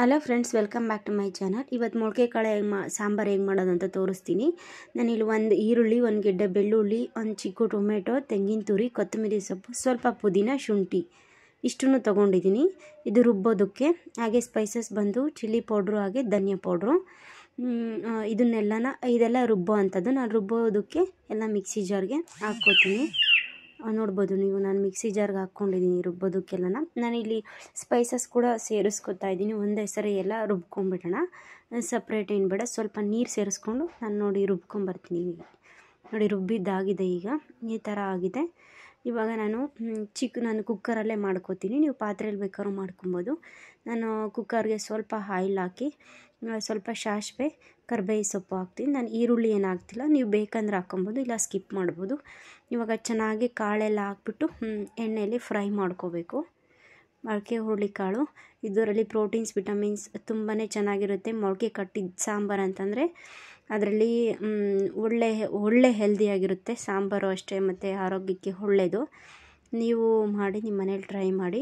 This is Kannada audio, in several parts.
hello friends welcome back to my channel ಇವತ್ತು ಮೊಳಕೆ ಕಾಳೆ ಹೆಂಗೆ ಮಾ ಸಾಂಬಾರು ಹೇಗೆ ಮಾಡೋದು ಅಂತ ತೋರಿಸ್ತೀನಿ ನಾನಿಲ್ಲಿ ಒಂದು ಈರುಳ್ಳಿ ಒಂದು ಗೆಡ್ಡೆ ಬೆಳ್ಳುಳ್ಳಿ ಒಂದು ಚಿಕ್ಕ ಟೊಮೆಟೊ ತೆಂಗಿನ ತುರಿ ಕೊತ್ತಂಬರಿ ಸೊಪ್ಪು ಸ್ವಲ್ಪ ಪುದೀನ ಶುಂಠಿ ಇಷ್ಟನ್ನು ತೊಗೊಂಡಿದ್ದೀನಿ ಇದು ರುಬ್ಬೋದಕ್ಕೆ ಹಾಗೆ ಸ್ಪೈಸಸ್ ಬಂದು ಚಿಲ್ಲಿ ಪೌಡ್ರು ಹಾಗೆ ಧನಿಯಾ ಪೌಡ್ರು ಇದನ್ನೆಲ್ಲನ ಇದೆಲ್ಲ ರುಬ್ಬೋ ಅಂಥದ್ದು ನಾನು ರುಬ್ಬೋದಕ್ಕೆ ಎಲ್ಲ ಮಿಕ್ಸಿ ಜಾರ್ಗೆ ಹಾಕ್ಕೋತೀನಿ ನೋಡ್ಬೋದು ನೀವು ನಾನು ಮಿಕ್ಸಿ ಜಾರ್ಗೆ ಹಾಕ್ಕೊಂಡಿದ್ದೀನಿ ರುಬ್ಬೋದಕ್ಕೆಲ್ಲ ನಾನಿಲ್ಲಿ ಸ್ಪೈಸಸ್ ಕೂಡ ಸೇರಿಸ್ಕೊತಾ ಇದ್ದೀನಿ ಒಂದೇ ಸರಿ ಎಲ್ಲ ರುಬ್ಕೊಂಬಿಡೋಣ ಸಪ್ರೇಟ್ ಏನು ಬೇಡ ಸ್ವಲ್ಪ ನೀರು ಸೇರಿಸ್ಕೊಂಡು ನಾನು ನೋಡಿ ರುಬ್ಕೊಂಬರ್ತೀನಿ ನೋಡಿ ರುಬ್ಬಿದ್ದಾಗಿದೆ ಈಗ ಈ ಥರ ಆಗಿದೆ ಇವಾಗ ನಾನು ಚಿಕ್ಕ ನಾನು ಕುಕ್ಕರಲ್ಲೇ ಮಾಡ್ಕೋತೀನಿ ನೀವು ಪಾತ್ರೆಯಲ್ಲಿ ಬೇಕಾದ್ರೂ ಮಾಡ್ಕೊಬೋದು ನಾನು ಕುಕ್ಕರ್ಗೆ ಸ್ವಲ್ಪ ಆಯಿಲ್ ಹಾಕಿ ಸ್ವಲ್ಪ ಸಾಸಿವೆ ಕರ್ಬೇವು ಸೊಪ್ಪು ಹಾಕ್ತೀನಿ ನಾನು ಈರುಳ್ಳಿ ಏನು ಹಾಕ್ತಿಲ್ಲ ನೀವು ಬೇಕಂದ್ರೆ ಹಾಕ್ಕೊಬೋದು ಇಲ್ಲ ಸ್ಕಿಪ್ ಮಾಡ್ಬೋದು ಇವಾಗ ಚೆನ್ನಾಗಿ ಕಾಳೆಲ್ಲ ಹಾಕ್ಬಿಟ್ಟು ಎಣ್ಣೆಯಲ್ಲಿ ಫ್ರೈ ಮಾಡ್ಕೋಬೇಕು ಮೊಳಕೆ ಹುರುಳಿಕಾಳು ಇದರಲ್ಲಿ ಪ್ರೋಟೀನ್ಸ್ ವಿಟಮಿನ್ಸ್ ತುಂಬಾ ಚೆನ್ನಾಗಿರುತ್ತೆ ಮೊಳಕೆ ಕಟ್ಟಿದ ಸಾಂಬಾರು ಅಂತಂದರೆ ಅದರಲ್ಲಿ ಒಳ್ಳೆ ಒಳ್ಳೆಯ ಹೆಲ್ದಿಯಾಗಿರುತ್ತೆ ಸಾಂಬಾರು ಅಷ್ಟೇ ಮತ್ತು ಆರೋಗ್ಯಕ್ಕೆ ಒಳ್ಳೆಯದು ನೀವು ಮಾಡಿ ನಿಮ್ಮ ಮನೇಲಿ ಟ್ರೈ ಮಾಡಿ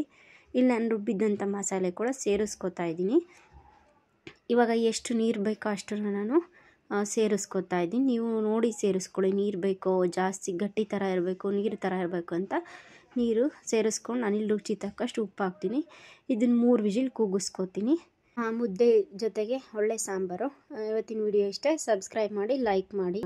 ಇಲ್ಲಿ ನಾನು ರುಬ್ಬಿದ್ದಂಥ ಮಸಾಲೆ ಕೂಡ ಸೇರಿಸ್ಕೋತಾ ಇದ್ದೀನಿ ಇವಾಗ ಎಷ್ಟು ನೀರು ಬೇಕೋ ಅಷ್ಟನ್ನು ನಾನು ಸೇರಿಸ್ಕೋತಾ ಇದ್ದೀನಿ ನೀವು ನೋಡಿ ಸೇರಿಸ್ಕೊಳ್ಳಿ ನೀರು ಬೇಕೋ ಜಾಸ್ತಿ ಗಟ್ಟಿ ಥರ ಇರಬೇಕು ನೀರು ಥರ ಇರಬೇಕು ಅಂತ ನೀರು ಸೇರಿಸ್ಕೊಂಡು ನಾನಿಲ್ಲಿ ರುಚಿ ತಕ್ಕಷ್ಟು ಉಪ್ಪು ಹಾಕ್ತೀನಿ ಇದನ್ನು ಮೂರು ವಿಜಿಲ್ ಕೂಗಿಸ್ಕೋತೀನಿ ಮುದ್ದೆ ಜೊತೆಗೆ ಒಳ್ಳೆ ಸಾಂಬಾರು ಇವತ್ತಿನ ವಿಡಿಯೋ ಇಷ್ಟ ಸಬ್ಸ್ಕ್ರೈಬ್ ಮಾಡಿ ಲೈಕ್ ಮಾಡಿ